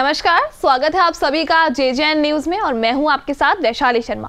नमस्कार स्वागत है आप सभी का जे जे एन न्यूज में और मैं हूं आपके साथ वैशाली शर्मा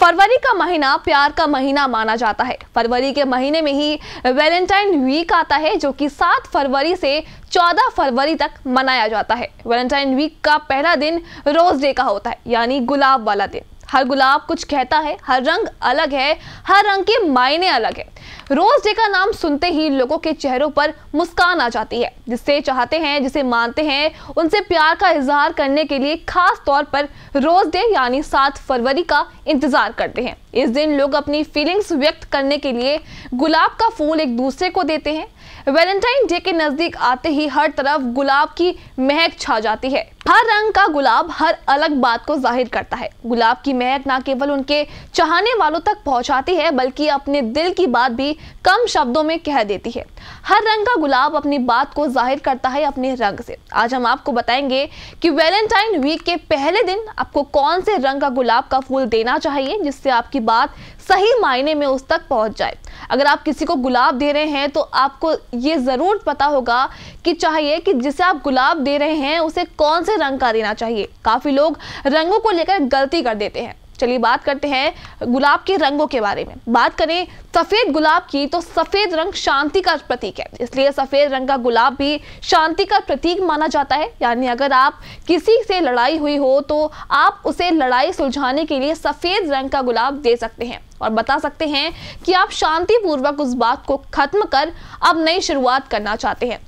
फरवरी का महीना प्यार का महीना माना जाता है फरवरी के महीने में ही वैलेंटाइन वीक आता है जो कि 7 फरवरी से 14 फरवरी तक मनाया जाता है वैलेंटाइन वीक का पहला दिन रोज डे का होता है यानी गुलाब वाला दिन हर गुलाब कुछ कहता है हर रंग अलग है हर रंग के मायने अलग है रोज डे का नाम सुनते ही लोगों के चेहरों पर मुस्कान आ जाती है जिससे चाहते हैं जिसे मानते हैं उनसे प्यार का इजहार करने के लिए खास तौर पर रोज डे यानी सात फरवरी का इंतजार करते हैं इस दिन लोग अपनी फीलिंग्स व्यक्त करने के लिए गुलाब का फूल एक दूसरे को देते हैं वैलेंटाइन डे के नजदीक आते ही हर तरफ गुलाब की महक छा जाती है हर रंग का गुलाब हर अलग बात को जाहिर करता है गुलाब की महक न केवल उनके चाहने वालों तक पहुंचाती है बल्कि अपने दिल की बात भी कम शब्दों में कह देती है हर रंग का गुलाब अपनी बात को जाहिर करता है अपने रंग से आज हम आपको बताएंगे कि वैलेंटाइन वीक के पहले दिन आपको कौन से रंग का गुलाब का फूल देना चाहिए जिससे आपकी बात सही मायने में उस तक पहुंच जाए अगर आप किसी को गुलाब दे रहे हैं तो आपको ये ज़रूर पता होगा कि चाहिए कि जिसे आप गुलाब दे रहे हैं उसे कौन से रंग का देना चाहिए काफ़ी लोग रंगों को लेकर गलती कर देते हैं चलिए बात करते हैं गुलाब के रंगों के बारे में बात करें सफ़ेद गुलाब की तो सफ़ेद रंग शांति का प्रतीक है इसलिए सफ़ेद रंग का गुलाब भी शांति का प्रतीक माना जाता है यानी अगर आप किसी से लड़ाई हुई हो तो आप उसे लड़ाई सुलझाने के लिए सफ़ेद रंग का गुलाब दे सकते हैं और बता सकते हैं कि आप शांतिपूर्वक उस बात को खत्म कर अब नई शुरुआत करना चाहते हैं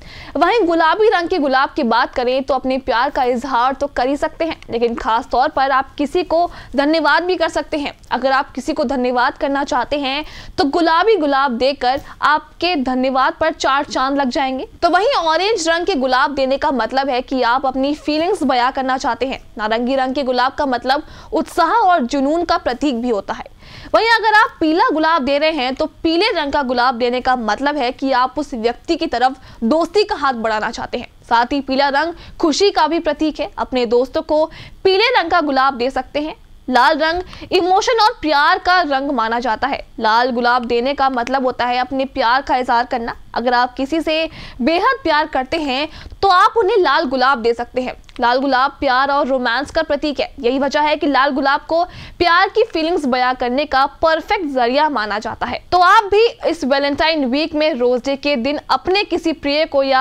वहीं गुलाबी रंग के गुलाब की बात करें तो अपने प्यार का इजहार तो कर ही सकते हैं लेकिन खास तौर पर आप किसी को धन्यवाद भी कर सकते हैं अगर आप किसी को धन्यवाद करना चाहते हैं तो गुलाबी गुलाब देकर आपके धन्यवाद पर चार चांद लग जाएंगे तो वहीं ऑरेंज रंग के गुलाब देने का मतलब है कि आप अपनी फीलिंग्स बयां करना चाहते हैं नारंगी रंग के गुलाब का मतलब उत्साह और जुनून का प्रतीक भी होता है वहीं अगर आप पीला गुलाब दे रहे हैं तो पीले रंग का गुलाब देने का मतलब है कि आप उस व्यक्ति की तरफ दोस्ती का हाथ बढ़ाना चाहते हैं साथ ही पीला रंग खुशी का भी प्रतीक है अपने दोस्तों को पीले रंग का गुलाब दे सकते हैं लाल रंग इमोशन और प्यार का रंग माना जाता है लाल गुलाब देने का मतलब होता है अपने प्यार का इजहार करना अगर आप किसी से बेहद प्यार करते हैं तो आप उन्हें लाल गुलाब दे सकते हैं लाल गुलाब प्यार और रोमांस का प्रतीक है यही वजह है कि लाल गुलाब को प्यार की फीलिंग्स बयां करने का परफेक्ट जरिया माना जाता है तो आप भी इस वैलेंटाइन वीक में रोज डे के दिन अपने किसी प्रिय को या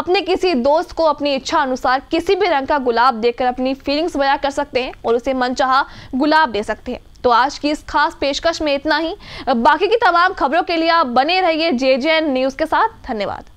अपने किसी दोस्त को अपनी इच्छा अनुसार किसी भी रंग का गुलाब देकर अपनी फीलिंग्स बया कर सकते हैं और उसे मन गुलाब दे सकते हैं तो आज की इस खास पेशकश में इतना ही बाकी की तमाम खबरों के लिए आप बने रहिए जे न्यूज़ के साथ धन्यवाद